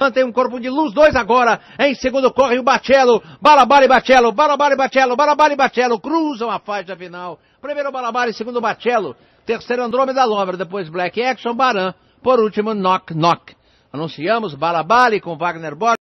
Mantém um corpo de luz, dois agora. Em segundo corre o Bachelo. Balabala e Bachelo, Balabala e Bachelo, Balabala e Bachelo. Cruzam a faixa final. Primeiro Balabala e segundo Bachelo. Terceiro Andrômeda Lover, depois Black Action, Baran. Por último, Knock Knock. Anunciamos Balabala com Wagner Borges.